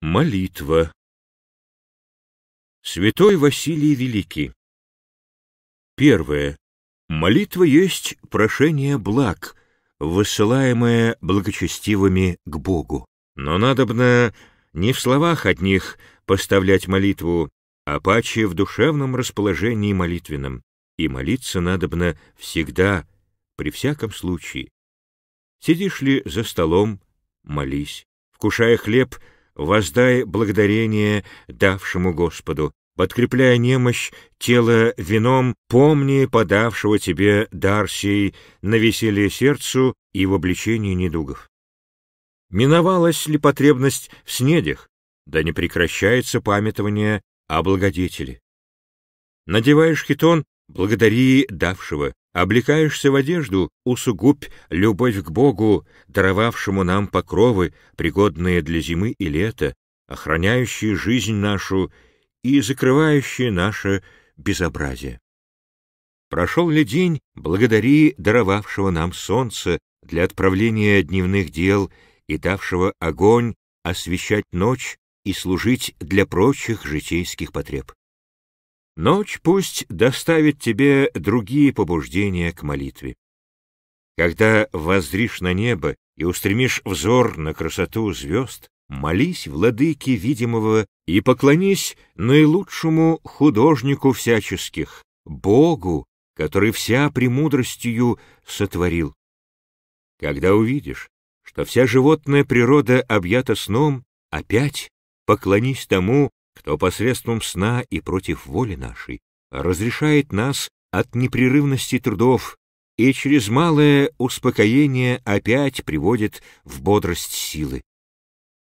Молитва. Святой Василий Великий. Первое. Молитва есть прошение благ, высылаемое благочестивыми к Богу. Но надобно не в словах от них поставлять молитву, а паче в душевном расположении молитвенном. И молиться надобно всегда, при всяком случае. Сидишь ли за столом — молись. Вкушая хлеб — Воздай благодарение давшему Господу, подкрепляя немощь тела вином, помни подавшего тебе дар сей на веселье сердцу и в обличении недугов. Миновалась ли потребность в снедях, да не прекращается памятование о благодетеле. Надеваешь хитон, Благодари давшего, облекаешься в одежду, усугубь любовь к Богу, даровавшему нам покровы, пригодные для зимы и лета, охраняющие жизнь нашу и закрывающие наше безобразие. Прошел ли день, благодари даровавшего нам солнце для отправления дневных дел и давшего огонь освещать ночь и служить для прочих житейских потреб. Ночь пусть доставит тебе другие побуждения к молитве. Когда воззришь на небо и устремишь взор на красоту звезд, молись владыке видимого и поклонись наилучшему художнику всяческих, Богу, который вся премудростью сотворил. Когда увидишь, что вся животная природа объята сном, опять поклонись тому, кто посредством сна и против воли нашей разрешает нас от непрерывности трудов и через малое успокоение опять приводит в бодрость силы.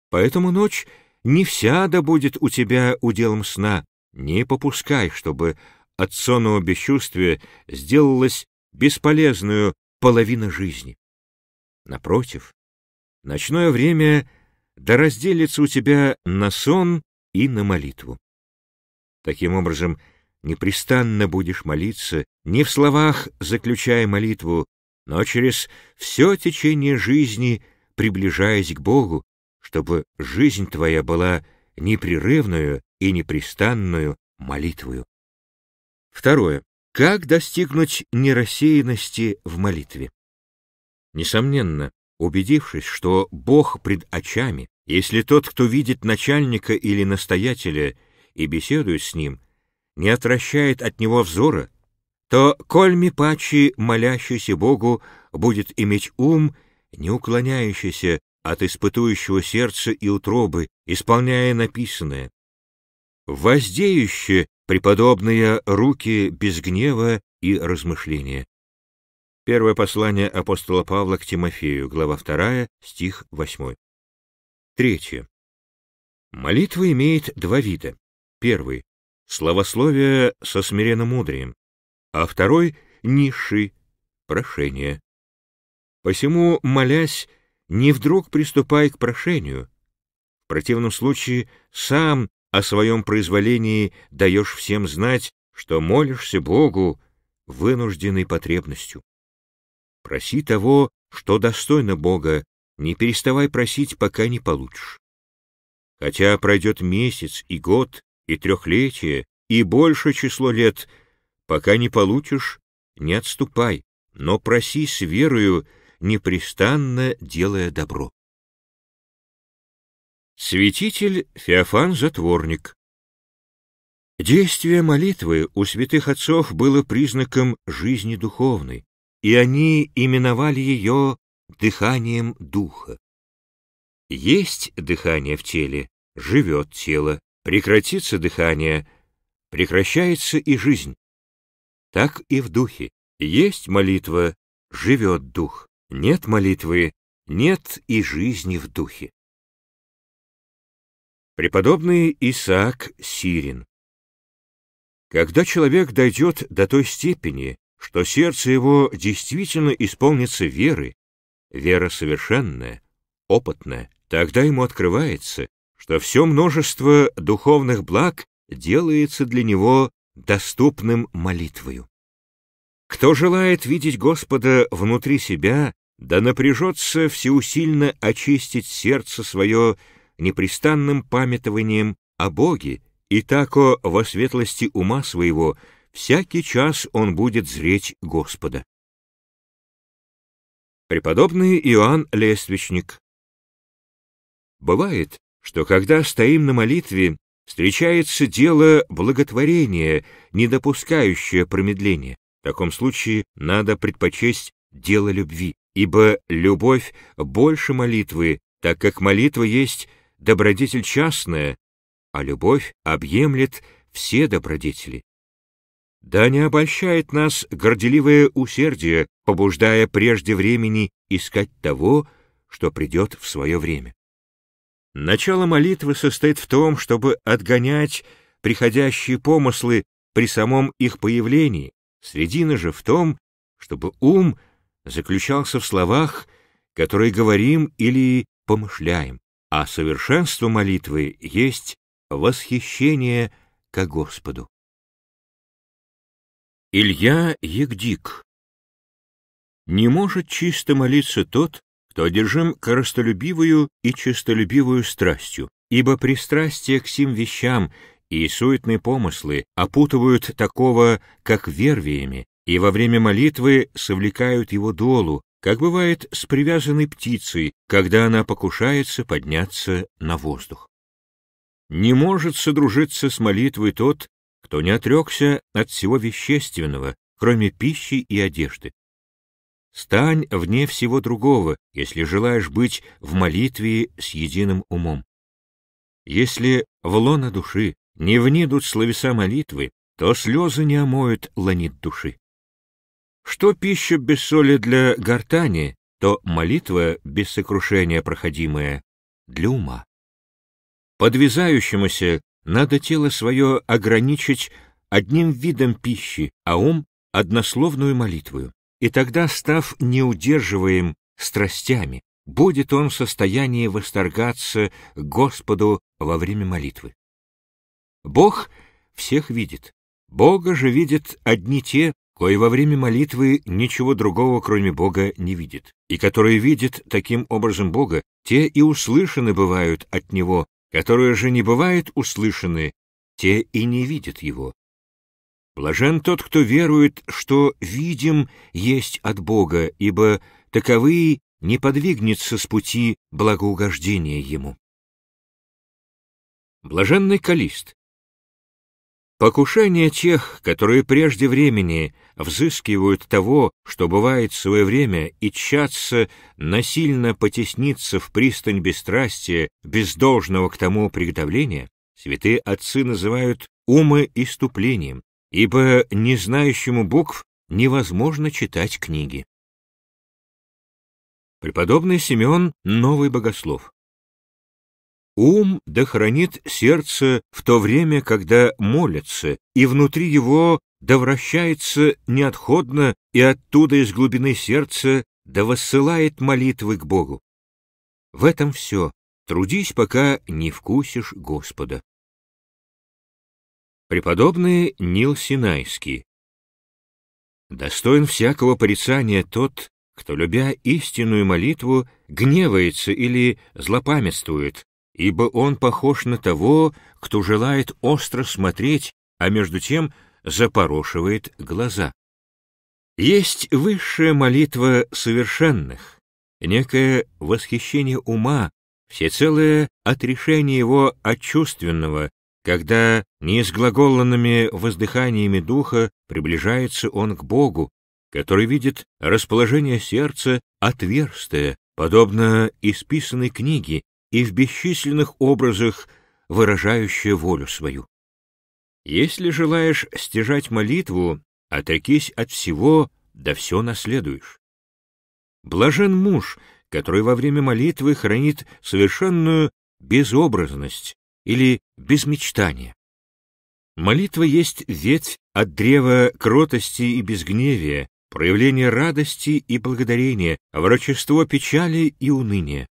Поэтому ночь не вся да будет у тебя уделом сна, не попускай, чтобы от сонного бесчувствия сделалась бесполезную половина жизни. Напротив, ночное время да разделится у тебя на сон и на молитву. Таким образом, непрестанно будешь молиться, не в словах заключая молитву, но через все течение жизни приближаясь к Богу, чтобы жизнь твоя была непрерывную и непрестанную молитвою. Второе. Как достигнуть нерассеянности в молитве? Несомненно, убедившись, что Бог пред очами, если тот, кто видит начальника или настоятеля и беседует с ним, не отвращает от него взора, то кольми пачи, молящийся Богу, будет иметь ум, не уклоняющийся от испытующего сердца и утробы, исполняя написанное. Воздеюще преподобные руки без гнева и размышления. Первое послание апостола Павла к Тимофею, глава 2, стих 8. Третье. Молитва имеет два вида. Первый — словословие со смиренномудрием, а второй — ниши, прошение. Посему, молясь, не вдруг приступай к прошению. В противном случае сам о своем произволении даешь всем знать, что молишься Богу, вынужденной потребностью. Проси того, что достойно Бога, не переставай просить, пока не получишь. Хотя пройдет месяц и год, и трехлетие, и больше число лет, пока не получишь, не отступай, но проси с верою, непрестанно делая добро. Святитель Феофан Затворник Действие молитвы у святых отцов было признаком жизни духовной, и они именовали ее дыханием духа. Есть дыхание в теле, живет тело, прекратится дыхание, прекращается и жизнь. Так и в духе. Есть молитва, живет дух. Нет молитвы, нет и жизни в духе. Преподобный Исаак Сирин Когда человек дойдет до той степени, что сердце его действительно исполнится веры, вера совершенная, опытная, тогда ему открывается, что все множество духовных благ делается для него доступным молитвою. Кто желает видеть Господа внутри себя, да напряжется всеусильно очистить сердце свое непрестанным памятованием о Боге, и тако во светлости ума своего всякий час он будет зреть Господа. Преподобный Иоанн Лествичник. Бывает, что когда стоим на молитве, встречается дело благотворения, не допускающее промедления. В таком случае надо предпочесть дело любви, ибо любовь больше молитвы, так как молитва есть добродетель частная, а любовь объемлет все добродетели. Да не обольщает нас горделивое усердие, побуждая прежде времени искать того, что придет в свое время. Начало молитвы состоит в том, чтобы отгонять приходящие помыслы при самом их появлении, средина же в том, чтобы ум заключался в словах, которые говорим или помышляем, а совершенство молитвы есть восхищение ко Господу. Илья Егдик Не может чисто молиться тот, кто одержим коростолюбивую и честолюбивую страстью, ибо пристрастие к сим вещам и суетные помыслы опутывают такого, как вервиями, и во время молитвы совлекают его долу, как бывает с привязанной птицей, когда она покушается подняться на воздух. Не может содружиться с молитвой тот, кто не отрекся от всего вещественного, кроме пищи и одежды. Стань вне всего другого, если желаешь быть в молитве с единым умом. Если в лона души не внидут словеса молитвы, то слезы не омоют ланит души. Что пища без соли для гортани, то молитва без сокрушения проходимая для ума. Подвязающемуся надо тело свое ограничить одним видом пищи, а ум — однословную молитвою. И тогда, став неудерживаем страстями, будет он в состоянии восторгаться Господу во время молитвы. Бог всех видит. Бога же видят одни те, кои во время молитвы ничего другого, кроме Бога, не видит, и которые видят таким образом Бога, те и услышаны бывают от Него которые же не бывают услышаны, те и не видят его. Блажен тот, кто верует, что видим есть от Бога, ибо таковые не подвигнется с пути благоугождения ему. Блаженный Калист, Покушение тех, которые прежде времени взыскивают того, что бывает в свое время, и чатся насильно потесниться в пристань бесстрастия, без должного к тому приготовления, святые отцы называют умоиступлением, ибо не знающему букв невозможно читать книги. Преподобный Симеон — новый богослов. Ум дохранит сердце в то время, когда молится, и внутри его да вращается неотходно и оттуда из глубины сердца да воссылает молитвы к Богу. В этом все. Трудись, пока не вкусишь Господа. Преподобный Нил Синайский Достоин всякого порицания тот, кто, любя истинную молитву, гневается или злопамятствует, ибо он похож на того, кто желает остро смотреть, а между тем запорошивает глаза. Есть высшая молитва совершенных, некое восхищение ума, всецелое отрешение его от чувственного, когда неизглаголанными воздыханиями духа приближается он к Богу, который видит расположение сердца отверстие, подобно исписанной книге, и в бесчисленных образах, выражающее волю свою. Если желаешь стяжать молитву, отрекись от всего, да все наследуешь. Блажен муж, который во время молитвы хранит совершенную безобразность или безмечтание. Молитва есть ветвь от древа кротости и безгневия, проявление радости и благодарения, врачество печали и уныния.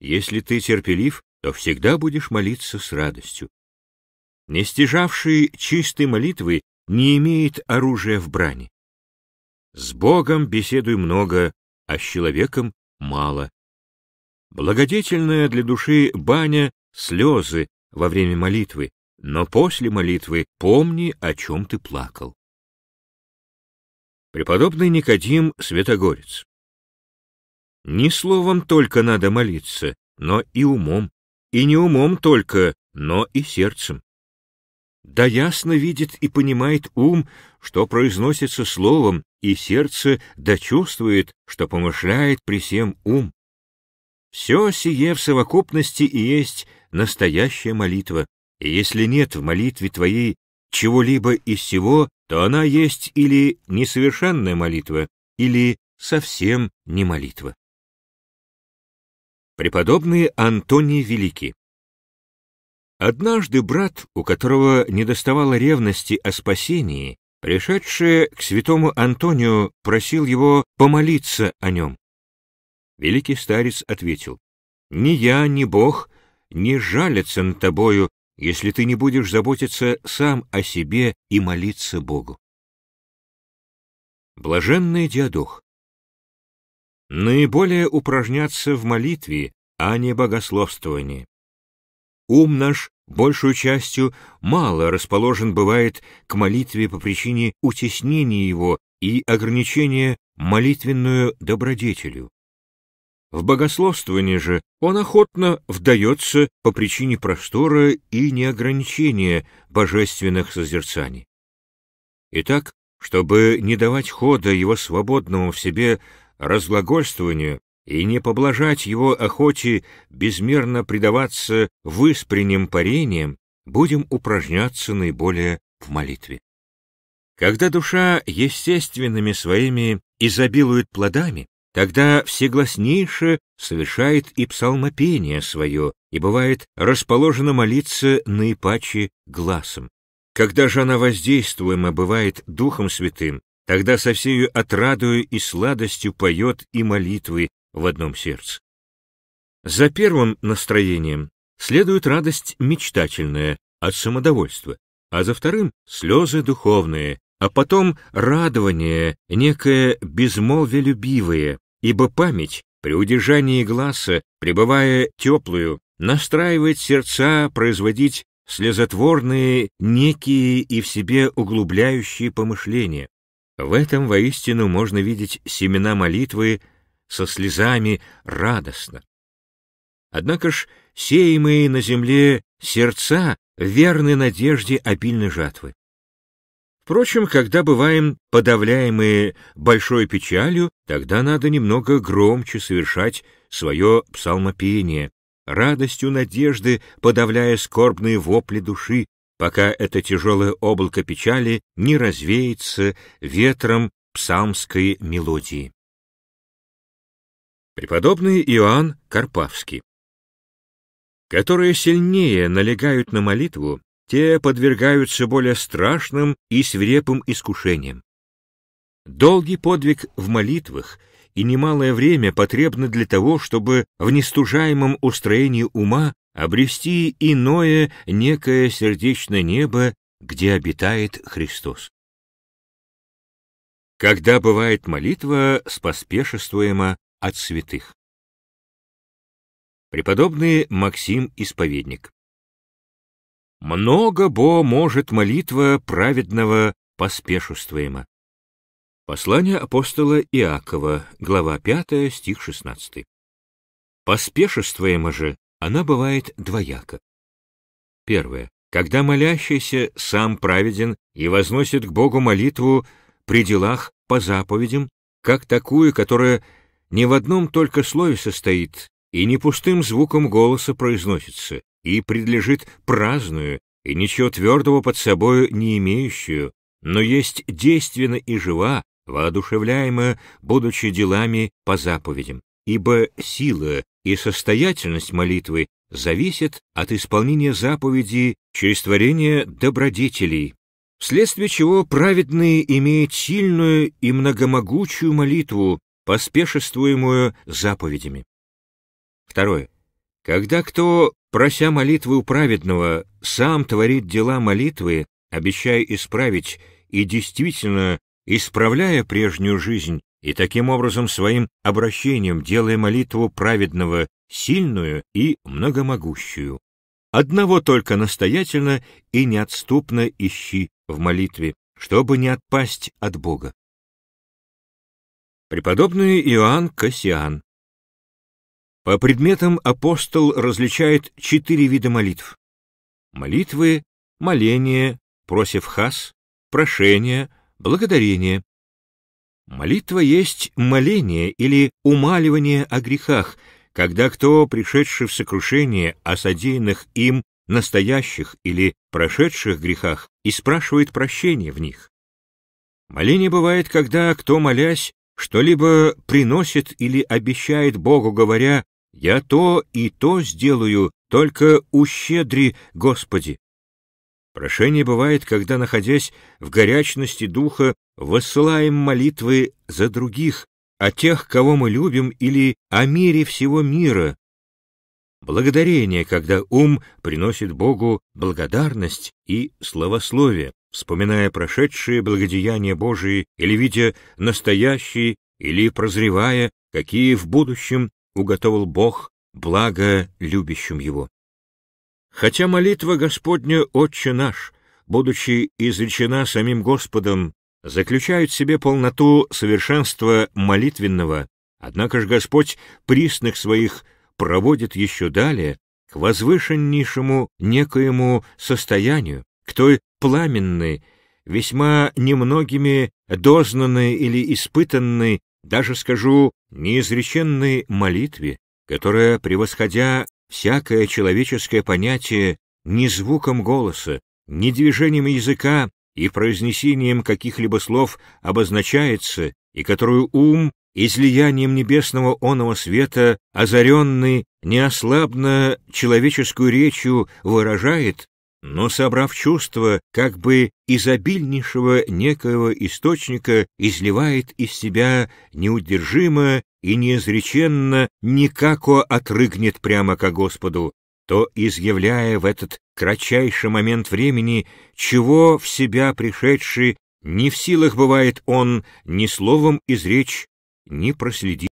Если ты терпелив, то всегда будешь молиться с радостью. Не стяжавший чистой молитвы не имеет оружия в брани. С Богом беседуй много, а с человеком мало. Благодетельная для души баня — слезы во время молитвы, но после молитвы помни, о чем ты плакал. Преподобный Никодим Святогорец не словом только надо молиться, но и умом, и не умом только, но и сердцем. Да ясно видит и понимает ум, что произносится словом, и сердце да чувствует, что помышляет при всем ум. Все сие в совокупности и есть настоящая молитва, и если нет в молитве твоей чего-либо из всего, то она есть или несовершенная молитва, или совсем не молитва. Преподобный Антоний Великий Однажды брат, у которого недоставало ревности о спасении, пришедший к святому Антонию, просил его помолиться о нем. Великий старец ответил, «Ни я, ни Бог не жалятся над тобою, если ты не будешь заботиться сам о себе и молиться Богу». Блаженный Диадох Наиболее упражняться в молитве, а не богословствовании. Ум наш, большую частью, мало расположен бывает к молитве по причине утеснения его и ограничения молитвенную добродетелю. В богословствовании же он охотно вдается по причине простора и неограничения божественных созерцаний. Итак, чтобы не давать хода его свободному в себе разглагольствованию и не поблажать его охоте безмерно предаваться выспренним парениям, будем упражняться наиболее в молитве. Когда душа естественными своими изобилует плодами, тогда всегласнейше совершает и псалмопение свое, и бывает расположена молиться наипаче глазом. Когда же она воздействуема бывает Духом Святым, Тогда со всею отрадою и сладостью поет и молитвы в одном сердце. За первым настроением следует радость мечтательная от самодовольства, а за вторым — слезы духовные, а потом радование, некое безмолвие безмолвелюбивое, ибо память при удержании глаза, пребывая теплую, настраивает сердца производить слезотворные, некие и в себе углубляющие помышления, в этом воистину можно видеть семена молитвы со слезами радостно. Однако ж сеемые на земле сердца верны надежде обильной жатвы. Впрочем, когда бываем подавляемые большой печалью, тогда надо немного громче совершать свое псалмопение, радостью надежды подавляя скорбные вопли души, пока это тяжелое облако печали не развеется ветром псалмской мелодии. Преподобный Иоанн Карпавский Которые сильнее налегают на молитву, те подвергаются более страшным и свирепым искушениям. Долгий подвиг в молитвах и немалое время потребно для того, чтобы в нестужаемом устроении ума обрести иное некое сердечное небо, где обитает Христос. Когда бывает молитва споспешествуема от святых. Преподобный Максим Исповедник «Много бо может молитва праведного поспешествуема». Послание апостола Иакова, глава 5, стих 16. Поспешествуема же, она бывает двояка. Первое. Когда молящийся сам праведен и возносит к Богу молитву при делах по заповедям, как такую, которая не в одном только слове состоит и не пустым звуком голоса произносится, и предлежит праздную, и ничего твердого под собою не имеющую, но есть действенно и жива, воодушевляемая, будучи делами по заповедям. Ибо сила и состоятельность молитвы зависит от исполнения заповеди через творение добродетелей, вследствие чего праведные имеют сильную и многомогучую молитву, поспешествуемую заповедями. Второе. Когда кто, прося молитвы у праведного, сам творит дела молитвы, обещая исправить и действительно исправляя прежнюю жизнь, и таким образом своим обращением делая молитву праведного сильную и многомогущую. Одного только настоятельно и неотступно ищи в молитве, чтобы не отпасть от Бога. Преподобный Иоанн Кассиан По предметам апостол различает четыре вида молитв. Молитвы, моление, просив хас, прошение, благодарение, Молитва есть моление или умаливание о грехах, когда кто, пришедший в сокрушение о содеянных им настоящих или прошедших грехах, и спрашивает прощения в них. Моление бывает, когда кто, молясь, что-либо приносит или обещает Богу, говоря «Я то и то сделаю, только ущедри, Господи». Прошение бывает, когда, находясь в горячности духа, высылаем молитвы за других, о тех, кого мы любим, или о мире всего мира. Благодарение, когда ум приносит Богу благодарность и словословие, вспоминая прошедшие благодеяния Божии или видя настоящие, или прозревая, какие в будущем уготовил Бог благо любящим его. Хотя молитва Господня «Отче наш», будучи изречена самим Господом, заключает в себе полноту совершенства молитвенного, однако же Господь присных своих проводит еще далее к возвышеннейшему некоему состоянию, к той пламенной, весьма немногими дознанной или испытанной, даже скажу, неизреченной молитве, которая, превосходя Всякое человеческое понятие ни звуком голоса, ни движением языка и произнесением каких-либо слов обозначается, и которую ум, излиянием небесного оного света, озаренный неослабно человеческую речью, выражает, но, собрав чувство, как бы изобильнейшего некоего источника, изливает из себя неудержимо и неизреченно никако отрыгнет прямо ко Господу, то, изъявляя в этот кратчайший момент времени, чего в себя пришедший, не в силах бывает он ни словом изречь, ни проследить.